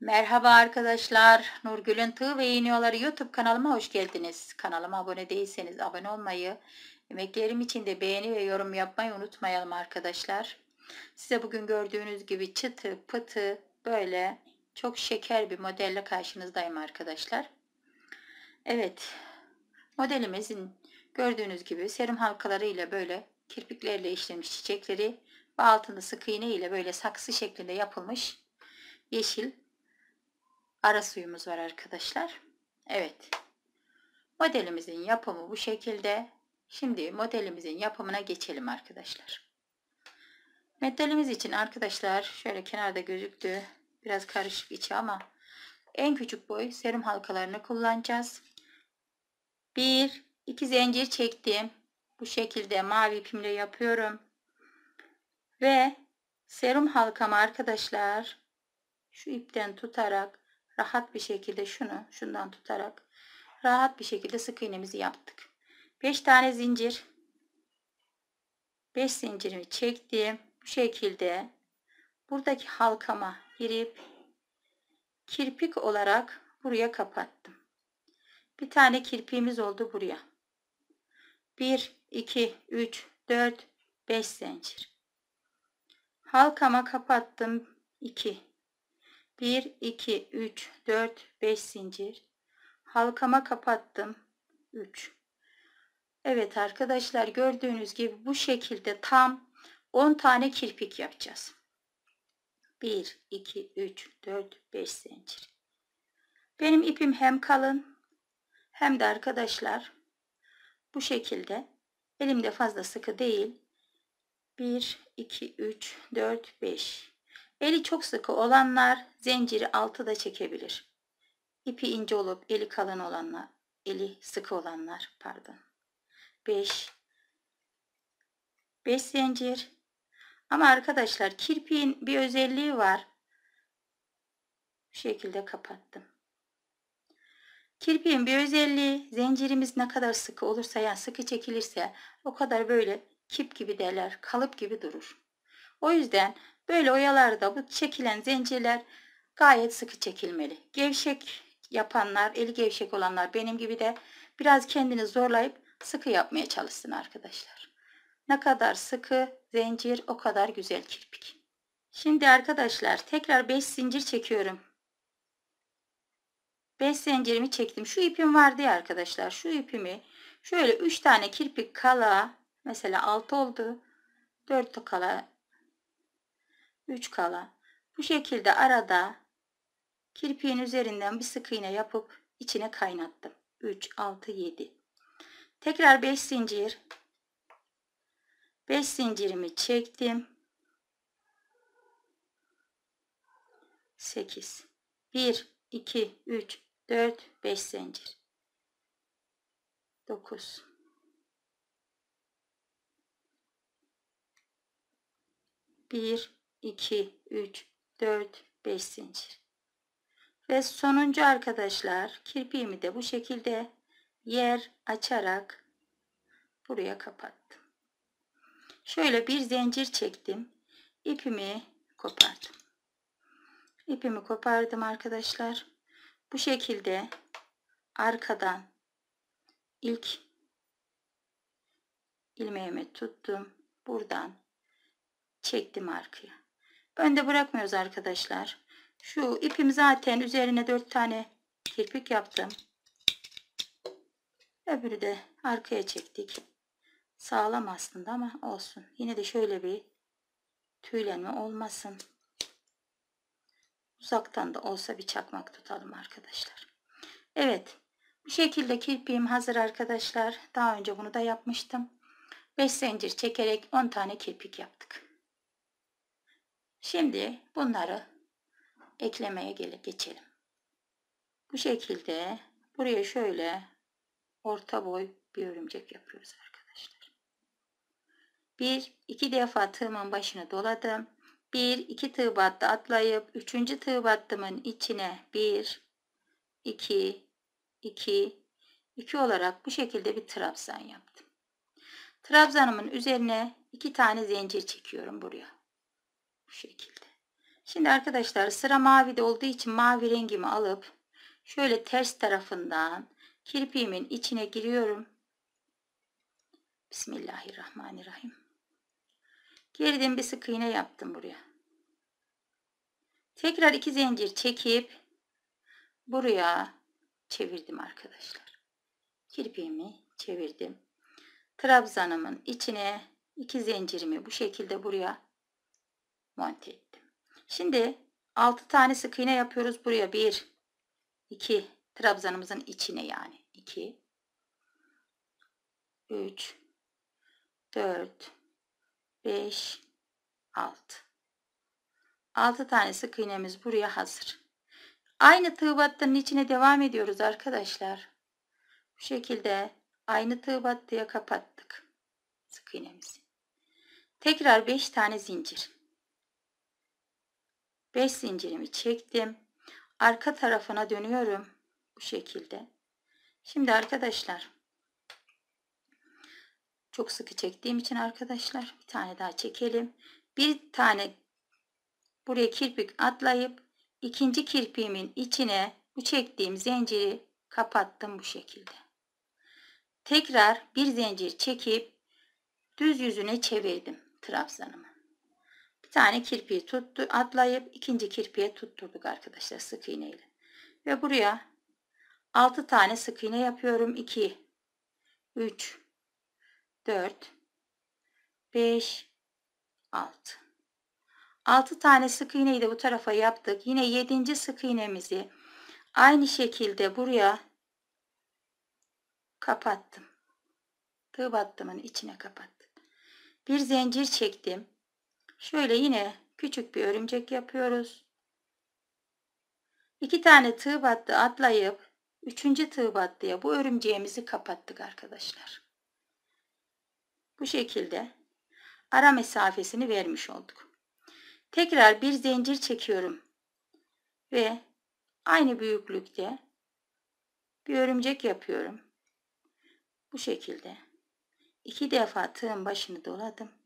Merhaba arkadaşlar. Nurgül'ün Tığ ve İğniyorları YouTube kanalıma hoş geldiniz. Kanalıma abone değilseniz abone olmayı, emeklerim için de beğeni ve yorum yapmayı unutmayalım arkadaşlar. Size bugün gördüğünüz gibi çıtı pıtı böyle çok şeker bir modelle karşınızdayım arkadaşlar. Evet. Modelimizin gördüğünüz gibi serum halkaları ile böyle kirpiklerle işlemiş çiçekleri ve altında sık iğne ile böyle saksı şeklinde yapılmış yeşil ara suyumuz var arkadaşlar. Evet. Modelimizin yapımı bu şekilde. Şimdi modelimizin yapımına geçelim arkadaşlar. Metalimiz için arkadaşlar şöyle kenarda gözüktü. Biraz karışık içi ama en küçük boy serum halkalarını kullanacağız. Bir iki zincir çektim. Bu şekilde mavi ipimle yapıyorum. Ve serum halkama arkadaşlar şu ipten tutarak rahat bir şekilde şunu şundan tutarak rahat bir şekilde sık iğnemizi yaptık. 5 tane zincir 5 zincirimi çektim. Bu şekilde buradaki halkama girip kirpik olarak buraya kapattım. Bir tane kirpiğimiz oldu buraya. 1 2 3 4 5 zincir. Halkama kapattım 2 1, 2, 3, 4, 5 zincir. Halkama kapattım. 3. Evet arkadaşlar gördüğünüz gibi bu şekilde tam 10 tane kirpik yapacağız. 1, 2, 3, 4, 5 zincir. Benim ipim hem kalın hem de arkadaşlar bu şekilde elimde fazla sıkı değil. 1, 2, 3, 4, 5. Eli çok sıkı olanlar zinciri altı da çekebilir. İpi ince olup eli kalın olanlar, eli sıkı olanlar pardon. 5 5 zincir. Ama arkadaşlar kirpiğin bir özelliği var. Bu şekilde kapattım. Kirpiğin bir özelliği zincirimiz ne kadar sıkı olursa yani sıkı çekilirse o kadar böyle kip gibi derler kalıp gibi durur. O yüzden Böyle oyalarda bu çekilen zincirler gayet sıkı çekilmeli. Gevşek yapanlar, eli gevşek olanlar benim gibi de biraz kendini zorlayıp sıkı yapmaya çalışsın arkadaşlar. Ne kadar sıkı zincir o kadar güzel kirpik. Şimdi arkadaşlar tekrar 5 zincir çekiyorum. 5 zincirimi çektim. Şu ipim vardı ya arkadaşlar. Şu ipimi şöyle 3 tane kirpik kala mesela 6 oldu. 4 kala 3 kala. Bu şekilde arada kirpiğin üzerinden bir sık iğne yapıp içine kaynattım. 3, 6, 7. Tekrar 5 zincir. 5 zincirimi çektim. 8. 1, 2, 3, 4, 5 zincir. 9. 1, 2, 3, 4, 5 zincir. Ve sonuncu arkadaşlar kirpiğimi de bu şekilde yer açarak buraya kapattım. Şöyle bir zincir çektim. İpimi kopardım. İpimi kopardım arkadaşlar. Bu şekilde arkadan ilk ilmeğimi tuttum. Buradan çektim arkaya. Önde bırakmıyoruz arkadaşlar. Şu ipim zaten üzerine 4 tane kirpik yaptım. Öbürü de arkaya çektik. Sağlam aslında ama olsun. Yine de şöyle bir tüylenme olmasın. Uzaktan da olsa bir çakmak tutalım arkadaşlar. Evet. Bu şekilde kirpiğim hazır arkadaşlar. Daha önce bunu da yapmıştım. 5 zincir çekerek 10 tane kirpik yaptık. Şimdi bunları eklemeye geçelim. Bu şekilde buraya şöyle orta boy bir örümcek yapıyoruz arkadaşlar. Bir, iki defa tığımın başını doladım. Bir, iki tığ battı atlayıp üçüncü tığ battımın içine bir, iki, iki, iki olarak bu şekilde bir trabzan yaptım. Trabzanımın üzerine iki tane zincir çekiyorum buraya. Bu şekilde. Şimdi arkadaşlar sıra mavide olduğu için mavi rengimi alıp şöyle ters tarafından kirpiğimin içine giriyorum. Bismillahirrahmanirrahim. Geriden bir sık iğne yaptım buraya. Tekrar iki zincir çekip buraya çevirdim arkadaşlar. Kirpiğimi çevirdim. Trabzanımın içine iki zincirimi bu şekilde buraya monte ettim. Şimdi 6 tane sık iğne yapıyoruz buraya. 1 2 trabzanımızın içine yani 2 3 4 5 6 6 tane sık iğnemiz buraya hazır. Aynı tığ battının içine devam ediyoruz arkadaşlar. Bu şekilde aynı tığ battıya kapattık sık iğnemizi. Tekrar 5 tane zincir. 5 zincirimi çektim. Arka tarafına dönüyorum. Bu şekilde. Şimdi arkadaşlar çok sıkı çektiğim için arkadaşlar bir tane daha çekelim. Bir tane buraya kirpik atlayıp ikinci kirpiğimin içine bu çektiğim zinciri kapattım bu şekilde. Tekrar bir zincir çekip düz yüzüne çevirdim trabzanımı. Bir tane kirpiği tuttu, atlayıp ikinci kirpiğe tutturduk arkadaşlar sık iğne ile. Ve buraya 6 tane sık iğne yapıyorum. 2 3 4 5 6 6 tane sık iğneyi de bu tarafa yaptık. Yine 7. sık iğnemizi aynı şekilde buraya kapattım. Tığ battımın içine kapattım. Bir zincir çektim. Şöyle yine küçük bir örümcek yapıyoruz. İki tane tığ battı atlayıp üçüncü tığ battıya bu örümceğimizi kapattık arkadaşlar. Bu şekilde ara mesafesini vermiş olduk. Tekrar bir zincir çekiyorum ve aynı büyüklükte bir örümcek yapıyorum. Bu şekilde. iki defa tığın başını doladım.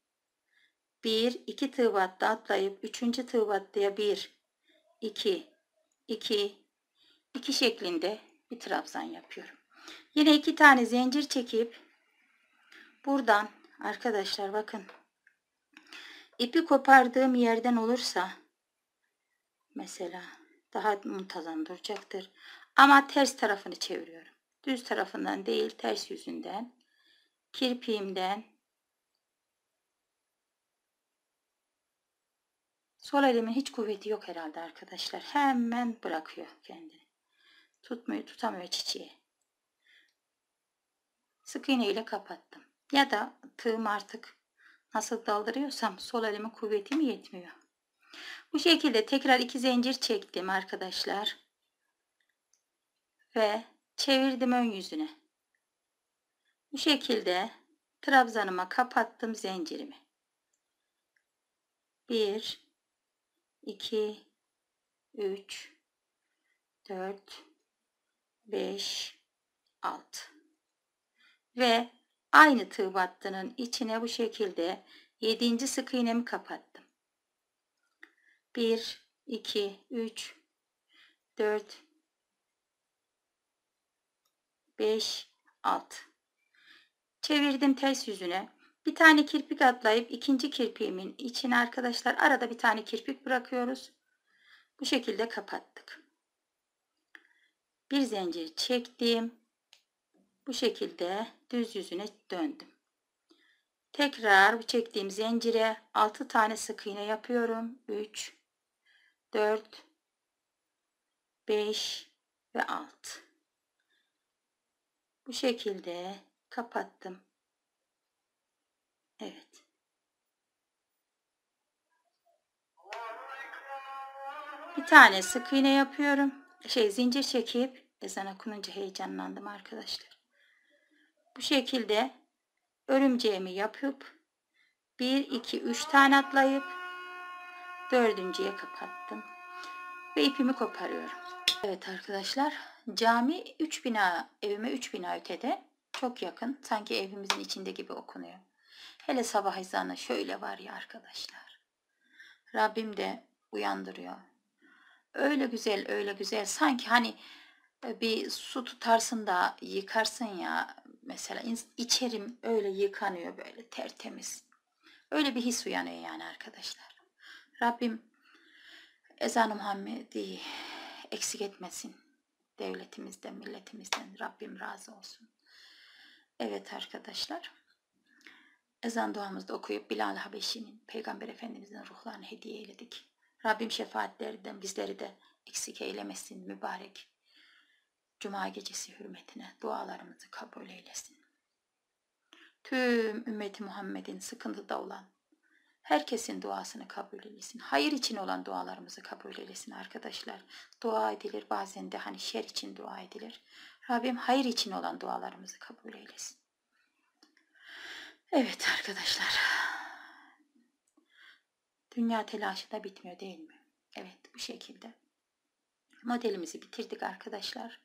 1, 2 tığ atlayıp 3. tığ battıya 1, 2, 2, 2 şeklinde bir trabzan yapıyorum. Yine 2 tane zincir çekip buradan arkadaşlar bakın ipi kopardığım yerden olursa mesela daha muntazam duracaktır. Ama ters tarafını çeviriyorum. Düz tarafından değil ters yüzünden kirpiğimden Sol elimin hiç kuvveti yok herhalde arkadaşlar. Hemen bırakıyor kendini. Tutmuyor, tutamıyor çiçeği. Sık iğne ile kapattım. Ya da tığım artık nasıl daldırıyorsam sol elimin kuvveti mi yetmiyor. Bu şekilde tekrar iki zincir çektim arkadaşlar. Ve çevirdim ön yüzüne. Bu şekilde trabzanıma kapattım zincirimi. 1 2 3 4 5 6 ve aynı tığ battının içine bu şekilde 7. sık iğnemi kapattım. 1 2 3 4 5 6 çevirdim ters yüzüne bir tane kirpik atlayıp ikinci kirpiğimin içine arkadaşlar arada bir tane kirpik bırakıyoruz. Bu şekilde kapattık. Bir zincir çektim. Bu şekilde düz yüzüne döndüm. Tekrar bu çektiğim zincire 6 tane sık iğne yapıyorum. 3 4 5 ve 6. Bu şekilde kapattım. Evet. Bir tane sık iğne yapıyorum. Şey zincir çekip ezan okununca heyecanlandım arkadaşlar. Bu şekilde örümceğimi yapıp 1 2 3 tane atlayıp dördüncüye kapattım ve ipimi koparıyorum. Evet arkadaşlar cami 3 bina evime 3 bina ötede çok yakın sanki evimizin içinde gibi okunuyor. Hele sabah ezanı şöyle var ya arkadaşlar. Rabbim de uyandırıyor. Öyle güzel öyle güzel sanki hani e, bir su tutarsın da yıkarsın ya mesela içerim öyle yıkanıyor böyle tertemiz. Öyle bir his uyanıyor yani arkadaşlar. Rabbim ezan-ı Muhammed'i eksik etmesin. Devletimizden, milletimizden Rabbim razı olsun. Evet arkadaşlar. Ezan duamızda okuyup Bilal Habeşi'nin Peygamber Efendimiz'in ruhlarını hediye eyledik. Rabbim şefaatlerinden bizleri de eksik eylemesin mübarek. Cuma gecesi hürmetine dualarımızı kabul eylesin. Tüm ümmeti Muhammed'in sıkıntıda olan herkesin duasını kabul eylesin. Hayır için olan dualarımızı kabul eylesin arkadaşlar. Dua edilir bazen de hani şer için dua edilir. Rabbim hayır için olan dualarımızı kabul eylesin. Evet arkadaşlar. Dünya telaşı da bitmiyor değil mi? Evet bu şekilde. Modelimizi bitirdik arkadaşlar.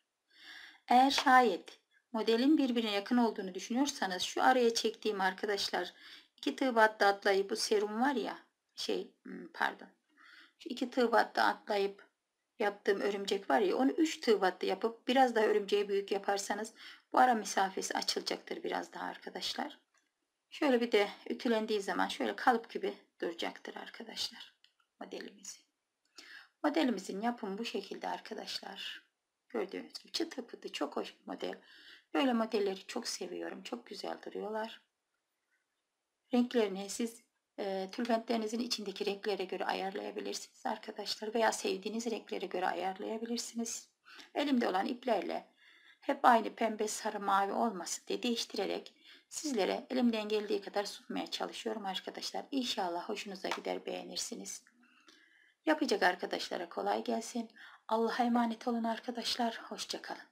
Eğer şayet modelin birbirine yakın olduğunu düşünüyorsanız şu araya çektiğim arkadaşlar iki tığ battı atlayıp bu serum var ya şey hmm, pardon şu iki tığ battı atlayıp yaptığım örümcek var ya onu üç tığ battı yapıp biraz daha örümceği büyük yaparsanız bu ara mesafesi açılacaktır biraz daha arkadaşlar. Şöyle bir de ütülendiği zaman şöyle kalıp gibi duracaktır arkadaşlar modelimizi. Modelimizin yapımı bu şekilde arkadaşlar. Gördüğünüz gibi çıtı pıtı çok hoş bir model. Böyle modelleri çok seviyorum. Çok güzel duruyorlar. Renklerini siz e, tülbentlerinizin içindeki renklere göre ayarlayabilirsiniz arkadaşlar. Veya sevdiğiniz renklere göre ayarlayabilirsiniz. Elimde olan iplerle hep aynı pembe, sarı, mavi olmasın diye değiştirerek Sizlere elimden geldiği kadar sunmaya çalışıyorum arkadaşlar. İnşallah hoşunuza gider beğenirsiniz. Yapacak arkadaşlara kolay gelsin. Allah'a emanet olun arkadaşlar. Hoşçakalın.